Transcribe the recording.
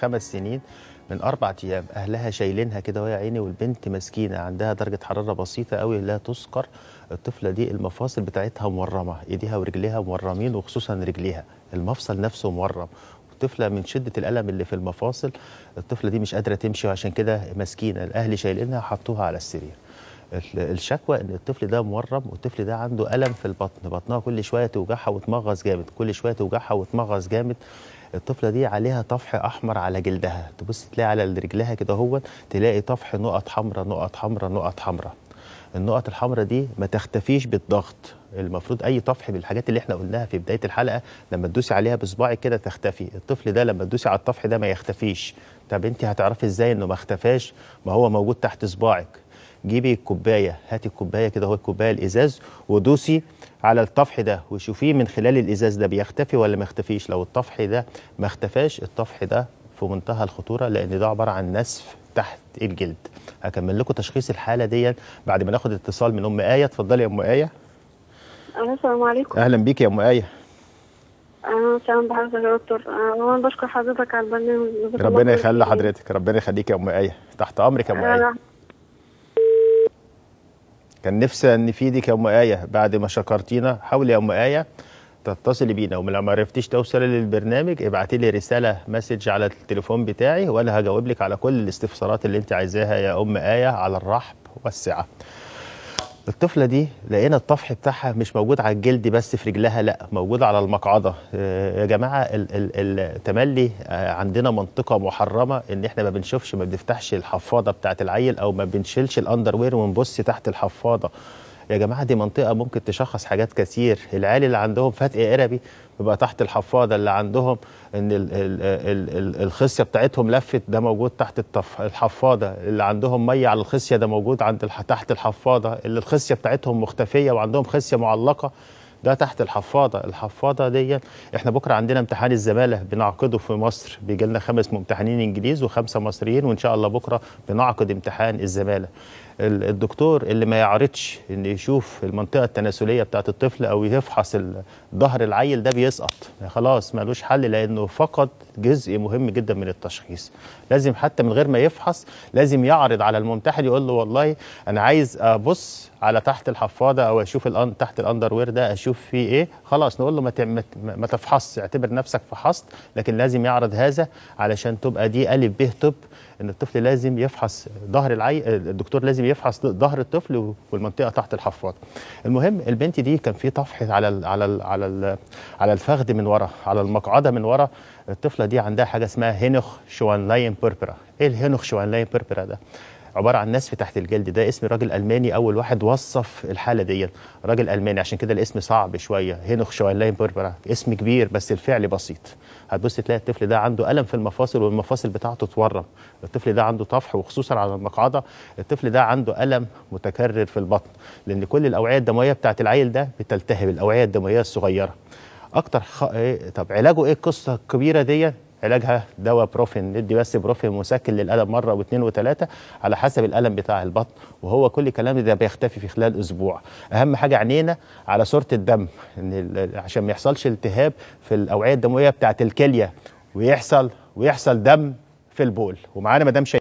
خمس سنين من أربع أيام أهلها شايلينها كده ويا عيني والبنت مسكينة عندها درجة حرارة بسيطة قوي لا تذكر الطفلة دي المفاصل بتاعتها مورمة إيديها ورجليها مورمين وخصوصا رجليها المفصل نفسه مورم الطفله من شده الالم اللي في المفاصل الطفله دي مش قادره تمشي وعشان كده مسكينه الاهل شايلينها حطوها على السرير الشكوى ان الطفل ده مورم والطفل ده عنده الم في البطن بطنها كل شويه توجعها وتمغص جامد كل شويه توجعها وتمغص جامد الطفله دي عليها طفح احمر على جلدها تبص تلاقي على رجلها كده هو تلاقي طفح نقط حمراء نقط حمراء نقط حمراء النقط الحمراء دي ما تختفيش بالضغط المفروض اي طفح بالحاجات اللي احنا قلناها في بدايه الحلقه لما تدوسي عليها بصباعك كده تختفي الطفل ده لما تدوسي على الطفح ده ما يختفيش طب انت هتعرفي ازاي انه ما اختفاش ما هو موجود تحت صباعك جيبي الكوبايه هاتي الكوبايه كده هو الكوبايه الازاز ودوسي على الطفح ده وشوفيه من خلال الازاز ده بيختفي ولا ما يختفيش لو الطفح ده ما اختفاش الطفح ده في منتهى الخطوره لان ده عباره عن نسف تحت الجلد هكمل لكم تشخيص الحاله دي بعد ما ناخد اتصال من ام ايه اتفضلي يا ام ايه السلام عليكم اهلا بيك يا ام ايه انا تمام بحضرتك يا دكتور أه، انا بشكر حضرتك على البرنامج ربنا يخلي حضرتك ربنا يخليك يا ام ايه تحت امرك يا ام ايه كان نفسي ان في يا ام ايه بعد ما شكرتينا حاولي يا ام ايه تتصلي بينا ولو ما عرفتيش توصلي للبرنامج ابعتي لي رساله مسج على التليفون بتاعي وانا هجاوب لك على كل الاستفسارات اللي انت عايزاها يا ام ايه على الرحب والسعه الطفله دي لقينا الطفح بتاعها مش موجود على الجلد بس في رجلها لا موجود على المقعده آه، يا جماعه التملي آه، عندنا منطقه محرمه ان احنا ما بنشوفش ما بنفتحش الحفاضه بتاعت العيل او ما بنشيلش الاندروير ونبص تحت الحفاضه يا جماعه دي منطقه ممكن تشخص حاجات كثير العيال اللي عندهم فتق قربي بيبقى تحت الحفاضه اللي عندهم ان الخصيه بتاعتهم لفت ده موجود تحت الحفاضه اللي عندهم ميه على الخصيه ده موجود عند تحت الحفاضه اللي الخصيه بتاعتهم مختفيه وعندهم خصيه معلقه ده تحت الحفاضه الحفاضه دي احنا بكره عندنا امتحان الزماله بنعقده في مصر بيجي لنا خمس ممتحنين انجليز وخمسه مصريين وان شاء الله بكره بنعقد امتحان الزماله الدكتور اللي ما يعرضش ان يشوف المنطقه التناسليه بتاعه الطفل او يفحص ظهر العيل ده بيسقط يعني خلاص ملوش حل لانه فقد جزء مهم جدا من التشخيص لازم حتى من غير ما يفحص لازم يعرض على الممتحن يقول له والله انا عايز ابص على تحت الحفاضه او اشوف الان تحت وير ده اشوف فيه ايه خلاص نقول له ما ما تفحصش اعتبر نفسك فحصت لكن لازم يعرض هذا علشان تبقى دي الف ب ان الطفل لازم يفحص ظهر العيل الدكتور لازم بيفحص ظهر الطفل والمنطقه تحت الحفاض المهم البنت دي كان في طفح على الـ على الـ على الـ على الفخذ من ورا على المقعده من ورا الطفله دي عندها حاجه اسمها هينوخ شوانلاين بيربرا ايه الهينوخ شوانلاين بيربرا ده عباره عن نسف تحت الجلد ده اسم راجل الماني اول واحد وصف الحاله ديت راجل الماني عشان كده الاسم صعب شويه هينوخ شوانلاين بربرا اسم كبير بس الفعل بسيط هتبص تلاقي الطفل ده عنده الم في المفاصل والمفاصل بتاعته تورم الطفل ده عنده طفح وخصوصا على المقعده الطفل ده عنده الم متكرر في البطن لان كل الاوعيه الدمويه بتاعت العيل ده بتلتهب الاوعيه الدمويه الصغيره اكتر خ... إيه؟ طب علاجه ايه القصه الكبيره ديت علاجها دواء بروفين ندي بس بروفين مسكن للالم مره واثنين وثلاثه على حسب الالم بتاع البطن وهو كل الكلام ده بيختفي في خلال اسبوع اهم حاجه عينينا على صوره الدم ان عشان ما يحصلش التهاب في الاوعيه الدمويه بتاعه الكليه ويحصل ويحصل دم في البول ومعانا مدام